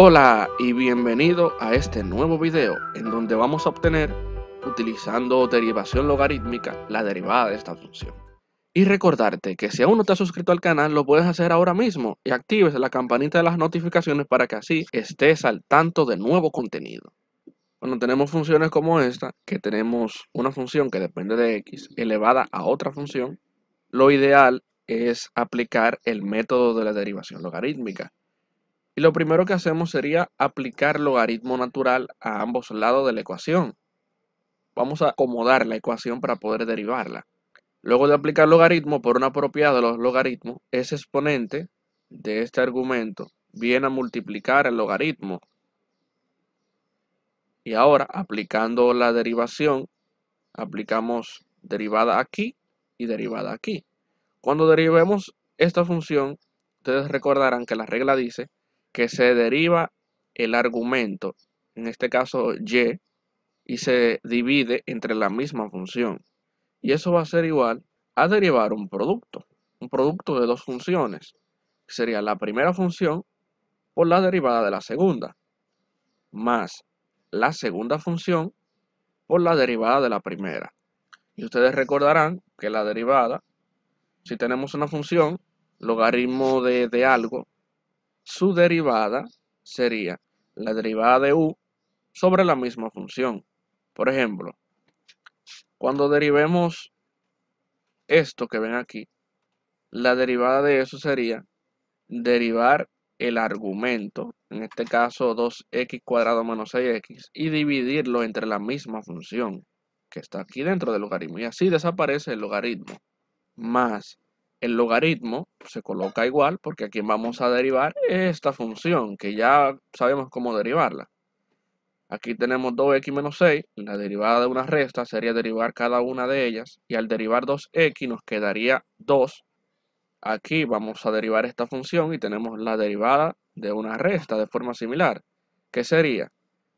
Hola y bienvenido a este nuevo video en donde vamos a obtener, utilizando derivación logarítmica, la derivada de esta función. Y recordarte que si aún no te has suscrito al canal, lo puedes hacer ahora mismo y actives la campanita de las notificaciones para que así estés al tanto de nuevo contenido. Cuando tenemos funciones como esta, que tenemos una función que depende de x elevada a otra función. Lo ideal es aplicar el método de la derivación logarítmica y lo primero que hacemos sería aplicar logaritmo natural a ambos lados de la ecuación. Vamos a acomodar la ecuación para poder derivarla. Luego de aplicar logaritmo por una propiedad de los logaritmos, ese exponente de este argumento viene a multiplicar el logaritmo. Y ahora, aplicando la derivación, aplicamos derivada aquí y derivada aquí. Cuando derivemos esta función, ustedes recordarán que la regla dice que se deriva el argumento, en este caso y, y se divide entre la misma función. Y eso va a ser igual a derivar un producto, un producto de dos funciones, sería la primera función por la derivada de la segunda, más la segunda función por la derivada de la primera. Y ustedes recordarán que la derivada, si tenemos una función, logaritmo de, de algo, su derivada sería la derivada de u sobre la misma función. Por ejemplo, cuando derivemos esto que ven aquí, la derivada de eso sería derivar el argumento, en este caso 2x cuadrado menos 6x, y dividirlo entre la misma función que está aquí dentro del logaritmo. Y así desaparece el logaritmo. Más el logaritmo pues, se coloca igual porque aquí vamos a derivar esta función que ya sabemos cómo derivarla. Aquí tenemos 2x menos 6, la derivada de una resta sería derivar cada una de ellas y al derivar 2x nos quedaría 2. Aquí vamos a derivar esta función y tenemos la derivada de una resta de forma similar, ¿Qué sería,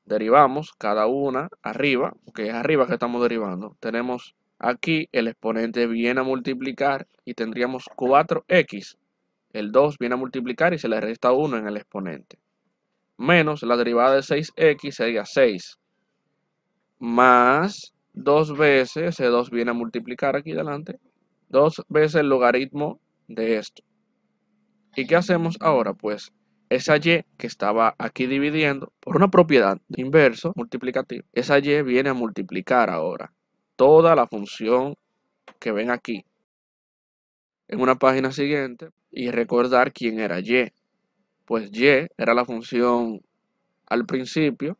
derivamos cada una arriba, porque es arriba que estamos derivando, tenemos Aquí el exponente viene a multiplicar y tendríamos 4x. El 2 viene a multiplicar y se le resta 1 en el exponente. Menos la derivada de 6x sería 6. Más 2 veces, ese 2 viene a multiplicar aquí delante, 2 veces el logaritmo de esto. ¿Y qué hacemos ahora? Pues esa y que estaba aquí dividiendo por una propiedad inverso multiplicativo, esa y viene a multiplicar ahora toda la función que ven aquí en una página siguiente y recordar quién era Y. Pues Y era la función al principio,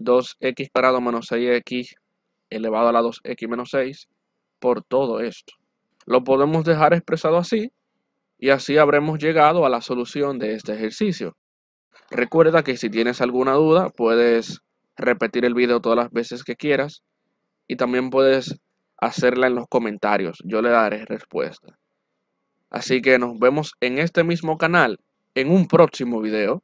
2x cuadrado menos 6x elevado a la 2x menos 6 por todo esto. Lo podemos dejar expresado así y así habremos llegado a la solución de este ejercicio. Recuerda que si tienes alguna duda puedes repetir el video todas las veces que quieras y también puedes hacerla en los comentarios. Yo le daré respuesta. Así que nos vemos en este mismo canal en un próximo video.